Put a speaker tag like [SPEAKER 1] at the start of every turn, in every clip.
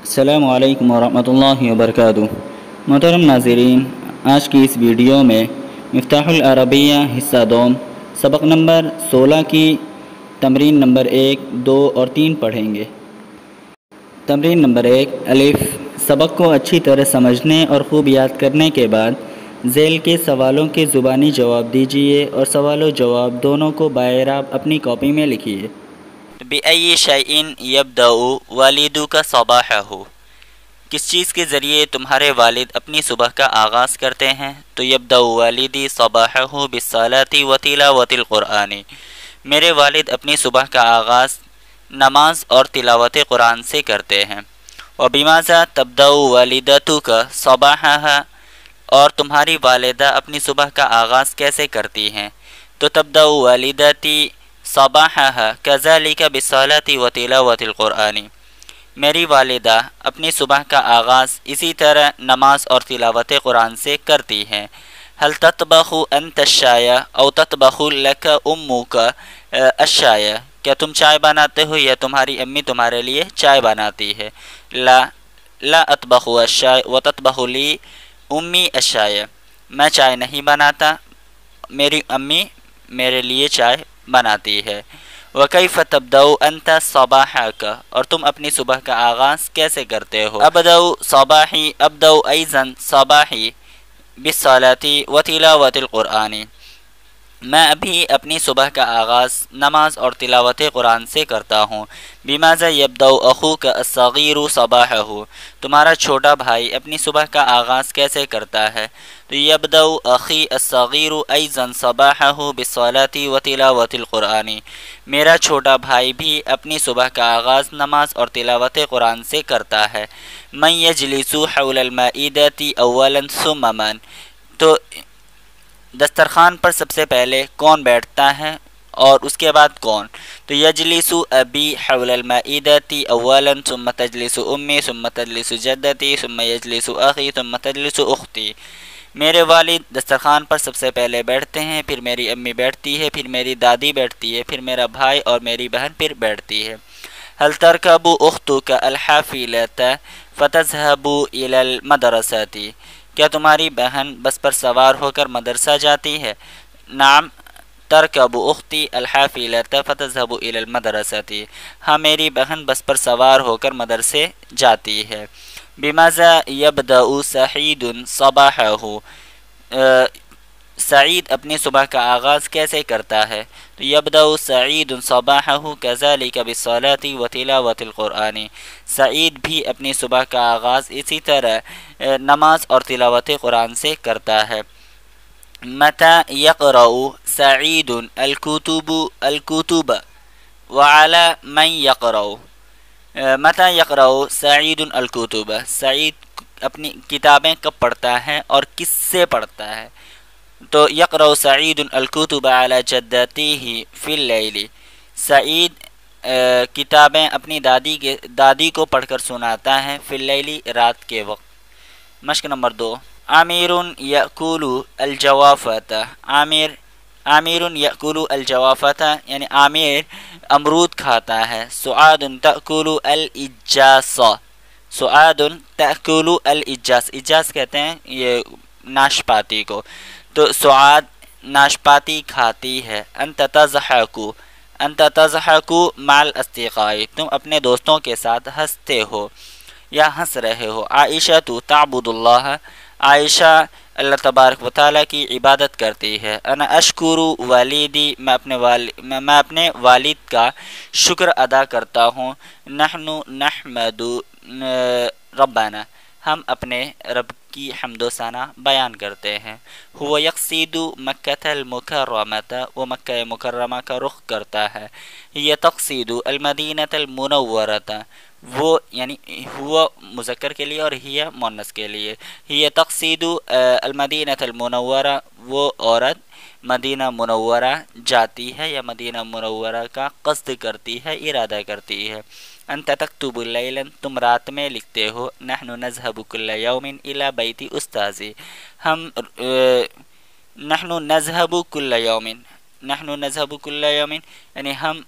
[SPEAKER 1] السلام علیکم ورحمۃ اللہ وبرکاتہ محترم ناظرین آج کی اس ویڈیو میں مفتاح العربیہ حصہ دوم سبق نمبر سولہ کی تمرین نمبر ایک دو اور تین پڑھیں گے تمرین نمبر ایک الف سبق کو اچھی طرح سمجھنے اور خوب یاد کرنے کے بعد ذیل کے سوالوں کے زبانی جواب دیجیے اور سوال و جواب دونوں کو بائر آپ اپنی کاپی میں لکھیے بائین یبدعو والدو کا صبح ہو کس چیز کے ذریعے تمہارے والد اپنی صبح کا آغاز کرتے ہیں تو یبدعو والدی صوبہ ہو بصالتی وطیلا وطیل القرآنی میرے والد اپنی صبح کا آغاز نماز اور تلاوت قرآن سے کرتے ہیں اور بیمازا تبدعو والدتو کا صوبہ اور تمہاری والدہ اپنی صبح کا آغاز کیسے کرتی ہیں تو تبدعو والدتی صباحہ ہے بسالت و کا القرآن میری والدہ اپنی صبح کا آغاز اسی طرح نماز اور تلاوت قرآن سے کرتی ہیں حلطت انت انتشایہ او بہ الکھ امو کا الشایع کیا تم چائے بناتے ہو یا تمہاری امی تمہارے لیے چائے بناتی ہے لا لا بہو الشایع و تت لی امی الشایع میں چائے نہیں بناتا میری امی میرے لیے چائے بناتی ہے وکی فتب انت صباح کا اور تم اپنی صبح کا آغاز کیسے کرتے ہو ابدو صباحی ابدو ایزن صباحی بصلاتی و تلاوت القرآنی وطیل قرآنی میں ابھی اپنی صبح کا آغاز نماز اور تلاوت قرآن سے کرتا ہوں بیمازہ یبدو اخو کا صغیر و ہو تمہارا چھوٹا بھائی اپنی صبح کا آغاز کیسے کرتا ہے تو یبدو اخی الصغیر ایزن صبح ہو بصولا و تلاوت القرآنی میرا چھوٹا بھائی بھی اپنی صبح کا آغاز نماز اور تلاوت قرآن سے کرتا ہے میں یجلسو حول المائدتی اولا ثم من تو دسترخوان پر سب سے پہلے کون بیٹھتا ہے اور اس کے بعد کون تو یجلس ابی حول اللما اولا ثم تجلس امی ثم تجلس جدتی ثم یجلس اخی ثم تجلس اختی میرے والد دسترخوان پر سب سے پہلے بیٹھتے ہیں پھر میری امی بیٹھتی ہے پھر میری دادی بیٹھتی ہے پھر میرا بھائی اور میری بہن پھر بیٹھتی ہے حل ترکو اختو کا الحافی الحفیلت فتح المدرساتی کیا تمہاری بہن بس پر سوار ہو کر مدرسہ جاتی ہے نام ترکب اختی الحافت ضبو المدرسہ تھی ہاں میری بہن بس پر سوار ہو کر مدرسے جاتی ہے بیما یبدعو سحید صباحہو سعید اپنی صبح کا آغاز کیسے کرتا ہے تو یبدا سعید الصباح قزالی کب صولیتی وطیلا وط القرآنی سعید بھی اپنی صبح کا آغاز اسی طرح نماز اور تلاوت قرآن سے کرتا ہے متا یکرع سعید الکتب الکتب و اعلیٰ میں متا مت سعید الکتب سعید اپنی کتابیں کب پڑھتا ہے اور کس سے پڑھتا ہے تو یقر سعید القطبہ علی جدتی ہی فی اللیلی سعید کتابیں اپنی دادی کے دادی کو پڑھ کر سناتا ہے فی اللیلی رات کے وقت مشق نمبر دو عامر یقول الجوافت عامر عامر یقول الجوافت یعنی عامر امرود کھاتا ہے سعاد الطعلو الاجاس سعاد الطقلو الاجاس اجاس کہتے ہیں یہ ناشپاتی کو سعاد ناشپاتی کھاتی ہے انتت حقو انتحقو مال استقائی تم اپنے دوستوں کے ساتھ ہنستے ہو یا ہنس رہے ہو عائشہ تو تعبد اللہ عائشہ اللہ تبارک و تعالیٰ کی عبادت کرتی ہے انا اشکرو والدی میں اپنے والد میں اپنے والد کا شکر ادا کرتا ہوں نحن نحمد ربنا ہم اپنے رب کی حمد و ثنا بیان کرتے ہیں وہ یکسید مکہ تلمکرمہ وہ مکہ مکرمہ کا رخ کرتا ہے یہ تقسید المدینہ تلمنور وہ یعنی ہوا مذکر کے لیے اور ہی مونس کے لیے یہ تقسید المدینہت المنورہ وہ عورت مدینہ منورہ جاتی ہے یا مدینہ منورہ کا قصد کرتی ہے ارادہ کرتی ہے انت تکتب علم تم رات میں لکھتے ہو نذهب نذہب یوم یومن بیتی استاذی ہم نحن نذهب و یوم یومن نذهب نظہب یوم یومن یعنی ہم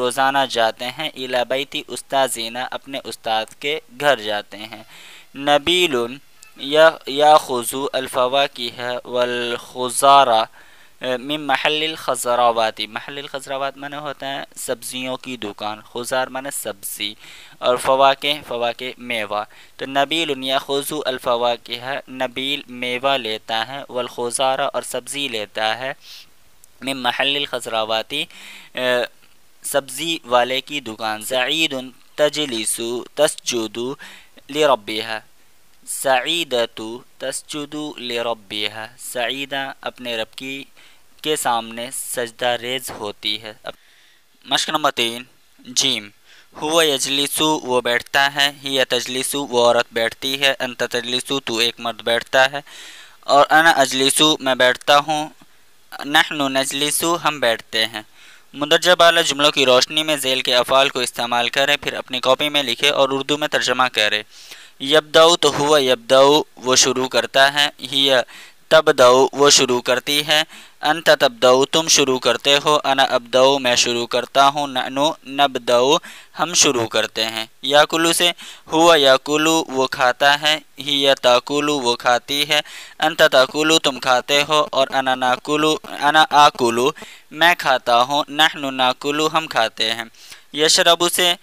[SPEAKER 1] روزانہ جاتے ہیں الی بیتی استاذینا اپنے استاد کے گھر جاتے ہیں نبیل یا یا الفوا کی ہے والخزارہ من محل الخراواتی محل میں نے ہوتا ہے سبزیوں کی دکان خزار نے سبزی اور فواقے فواقے میوہ تو نبیل یا خوزو الفواقے ہے نبیل میوہ لیتا ہے والخزارہ اور سبزی لیتا ہے من محل الخراواتی سبزی والے کی دکان زعید تجلیسو تسجودو تسجدو ہے سعیدہ تو تسجدو لربیہ سعیدہ اپنے رب کی کے سامنے سجدہ ریز ہوتی ہے مشق تین جیم ہوا یجلیسو وہ بیٹھتا ہے ہی تجلیسو وہ عورت بیٹھتی ہے انت تجلیسو تو ایک مرد بیٹھتا ہے اور انا اجلیسو میں بیٹھتا ہوں نحنو نجلیسو ہم بیٹھتے ہیں مدرجہ بالا جملوں کی روشنی میں ذیل کے افعال کو استعمال کریں پھر اپنی کاپی میں لکھیں اور اردو میں ترجمہ کریں ب تو ہوا یبدو وہ شروع کرتا ہے ہی ٹب وہ شروع کرتی ہے انت تبد تم شروع کرتے ہو انا ابدو میں شروع کرتا ہوں نہ نو ہم شروع کرتے ہیں یا کلو سے ہوا یا کلو وہ کھاتا ہے ہی یا طا وہ کھاتی ہے انت طا تم کھاتے ہو اور انا نا انا آ میں کھاتا ہوں نحنو نُو ہم کھاتے ہیں یشربو سے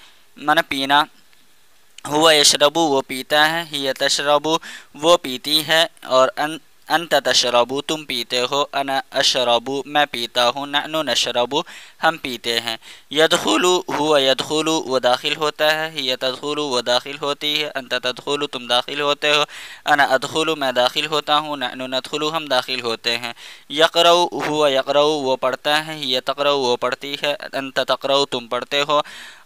[SPEAKER 1] من پینا ہوا یشربو وہ پیتا ہے ہی تشربو وہ پیتی ہے اور انت تشربو تم پیتے ہو انا اشربو میں پیتا ہوں نعنو نشربو ہم پیتے ہیں یدخلو ہوا یدخلو وہ داخل ہوتا ہے ہی تدخلو وہ داخل ہوتی ہے انت تدخلو تم داخل ہوتے ہو انا ادخلو میں داخل ہوتا ہوں ندخلو ہم داخل ہوتے ہیں یقرو ہوا یقرو وہ پڑھتا ہے ہی تقرو وہ پڑھتی ہے انت تقرو تم پڑھتے ہو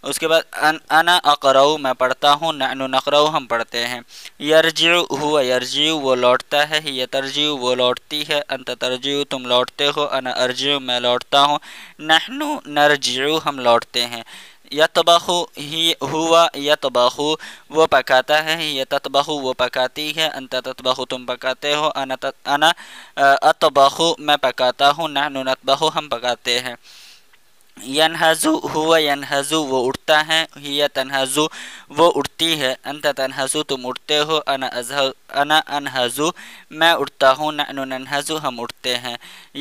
[SPEAKER 1] اس کے بعد انا اقرو میں پڑھتا ہوں نعنو نقرو ہم پڑھتے ہیں یرجعو ہوا یرجیو وہ لوٹتا ہے یہ ترجعو وہ لوٹتی ہے انت ترجعو تم لوٹتے ہو انا ارجیو میں لوٹتا ہوں نحنو نرجعو ہم لوٹتے ہیں یتبخو ہی ہوا یتبخو وہ پکاتا ہے یتتبخو وہ پکاتی ہے انت تتبخو تم پکاتے ہو انا اتبخو انا میں پکاتا ہوں نحنو نتبخو ہم پکاتے ہیں ینہزو ہوا ینہزو وہ اٹھتا ہے ہی تنہزو وہ اٹھتی ہے انت تنہزو تم اٹھتے ہو انا انا انہزو میں اٹھتا ہوں نعنو ننہزو ہم اٹھتے ہیں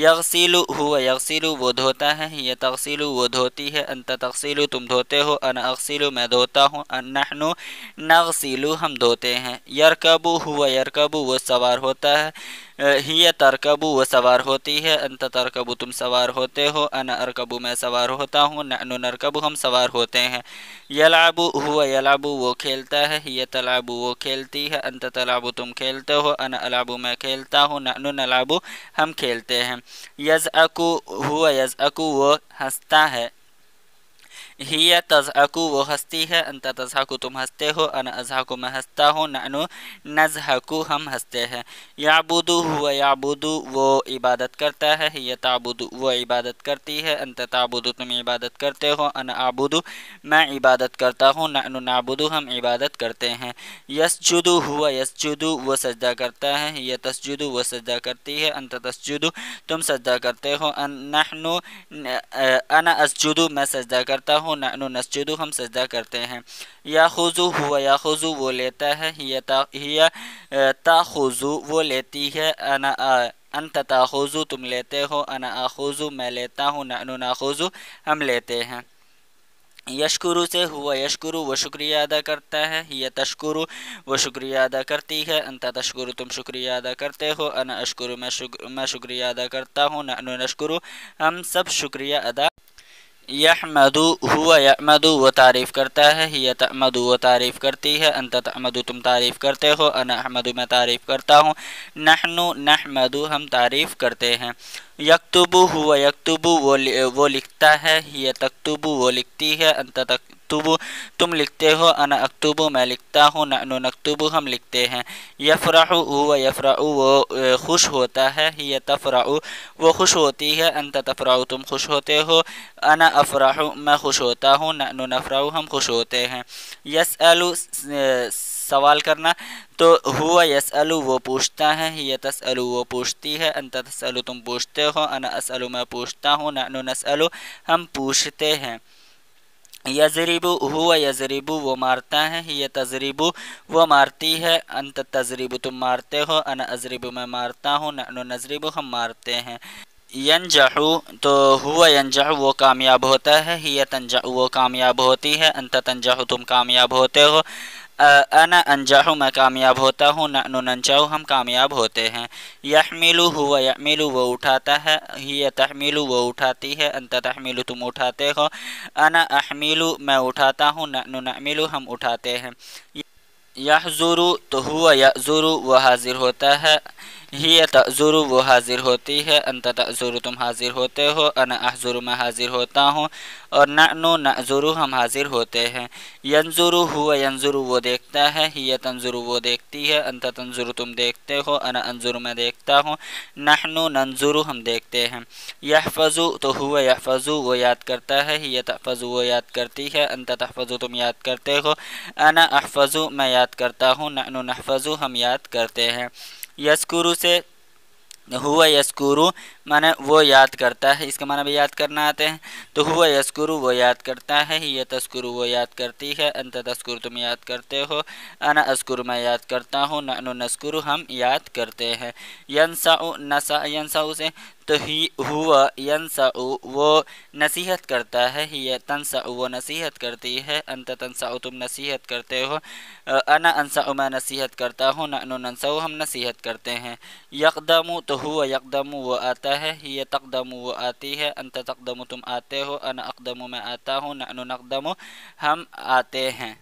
[SPEAKER 1] یغسیلو ہوا یغسیلو وہ دھوتا ہے ہی تغسیلو وہ دھوتی ہے انت تغسیلو تم دھوتے ہو انا اغسیلو میں دھوتا ہوں ان نغسیلو ہم دھوتے ہیں یرکبو ہوا یرکبو وہ سوار ہوتا ہے ہی ترکبو وہ سوار ہوتی ہے انت ترکبو تم سوار ہوتے ہو انا ارکبو میں سوار ہوتا ہوں نعنو نرکبو ہم سوار ہوتے ہیں یلعبو ہوا یلعبو وہ کھیلتا ہے ہی تلعبو وہ کھیلتی ہے انت تلعبو تم کھیلتے ہو انا العبو میں کھیلتا ہوں نعنو نلعبو ہم کھیلتے ہیں یزعکو ہوا یزعکو وہ ہنستا ہے ہی تزحکو وہ ہستی ہے انت تزحکو تم ہنستے ہو انا ازحکو میں ہنستا ہوں نعنو نزحکو ہم ہنستے ہیں یابودو ہوا یابودو وہ عبادت کرتا ہے ہی تعبودو وہ عبادت کرتی ہے انت تعبودو تم عبادت کرتے ہو انا عبودو میں عبادت کرتا ہوں نعنو نعبودو ہم عبادت کرتے ہیں یسجدو ہوا یسجدو وہ سجدہ کرتا ہے ہی تسجدو وہ سجدہ کرتی ہے انت تسجدو تم سجدہ کرتے ہو انا اسجدو میں سجدہ کرتا ہوں ہو نانو نسجدو ہم سجدہ کرتے ہیں یا خوزو ہوا یا خوزو وہ لیتا ہے یا تا خوزو وہ لیتی ہے انا انت تا تم لیتے ہو انا آخوزو میں لیتا ہوں نانو ناخوزو ہم لیتے ہیں یشکرو سے ہوا یشکرو وہ شکریہ ادا کرتا ہے یا تشکرو وہ شکریہ ادا کرتی ہے انت تشکرو تم شکریہ ادا کرتے ہو انا اشکرو میں شکریہ ادا کرتا ہوں نانو نشکرو ہم سب شکریہ ادا یحمدو ہوا یعمدو وہ تعریف کرتا ہے ہی تعمدو وہ تعریف کرتی ہے انت تعمدو تم تعریف کرتے ہو انا احمدو میں تعریف کرتا ہوں نحنو نحمدو ہم تعریف کرتے ہیں یکتبو ہوا یکتبو وہ لکھتا ہے یہ تکتبو وہ لکھتی ہے انت تکتبو تم لکھتے ہو انا اکتبو میں لکھتا ہوں نعنو نکتبو ہم لکھتے ہیں یفرا ہوا و وہ خوش ہوتا ہے یہ تفرا وہ خوش ہوتی ہے انتفرا تم خوش ہوتے ہو انا افراح میں خوش ہوتا ہوں نعنو نفراؤ ہم خوش ہوتے ہیں یسالو ایلو سوال کرنا تو ہوا یسالو وہ پوچھتا ہے ہی تسلو وہ پوچھتی ہے انت تسالو تم پوچھتے ہو انا اسالو میں پوچھتا ہوں نعنو نسالو ہم پوچھتے ہیں یزریبو ہوا یزریبو وہ مارتا ہے یہ تجریبو وہ مارتی ہے انت تجریب تم مارتے ہو انا ازریبو میں مارتا ہوں نعنو نزریبو نظریب ہم مارتے ہیں ینجحو تو ہوا ینجحو وہ کامیاب ہوتا ہے تنجحو وہ کامیاب ہوتی ہے تنجحو تم کامیاب ہوتے ہو انا انجاو میں کامیاب ہوتا ہوں نہ نون ہم کامیاب ہوتے ہیں یحملو ہوا یحملو وہ اٹھاتا ہے ہی تحملو تحمیلو وہ اٹھاتی ہے انت تحمیلو تم اٹھاتے ہو انا احملو میں اٹھاتا ہوں نہ نیلو ہم اٹھاتے ہیں یحضرو تو ہوا یا وہ حاضر ہوتا ہے ہی تعذر وہ حاضر ہوتی ہے انت تعذر تم حاضر ہوتے ہو انا احضر میں حاضر ہوتا ہوں اور نعنو نعذر ہم حاضر ہوتے ہیں ینظر ہوا ینظر وہ دیکھتا ہے ہی تنظر وہ دیکھتی ہے انت تنظر تم دیکھتے ہو انا انظر میں دیکھتا ہوں نحنو ننظر ہم دیکھتے ہیں یحفظو تو ہو یحفظو وہ یاد کرتا ہے ہی تحفظو وہ یاد کرتی ہے انت تحفظ تم یاد کرتے ہو انا احفظو میں یاد کرتا ہوں نحنو نحفظو ہم یاد کرتے ہیں یسکورو سے ہوا یسکورو معنی وہ یاد کرتا ہے اس کا معنی بھی یاد کرنا آتے ہیں تو ہوا یسکورو وہ یاد کرتا ہے یہ تذکرو وہ یاد کرتی ہے انت تذکر تم یاد کرتے ہو انا اذکر میں یاد کرتا ہوں نعنو نسکرو ہم یاد کرتے ہیں ینسا نسا ساؤ سے تو ہی ہوا ینسا وہ نصیحت کرتا ہے ہی تنسا وہ نصیحت کرتی ہے انتاؤ تم نصیحت کرتے ہو انا انساء میں نصیحت کرتا ہوں نہ انو ہم نصیحت کرتے ہیں یقدمو تو ہوا یقدمو وہ آتا ہے ہی تقدم وہ آتی ہے انت تقدم تم آتے ہو انا اقدم میں آتا ہوں نہ نقدمو ہم آتے ہیں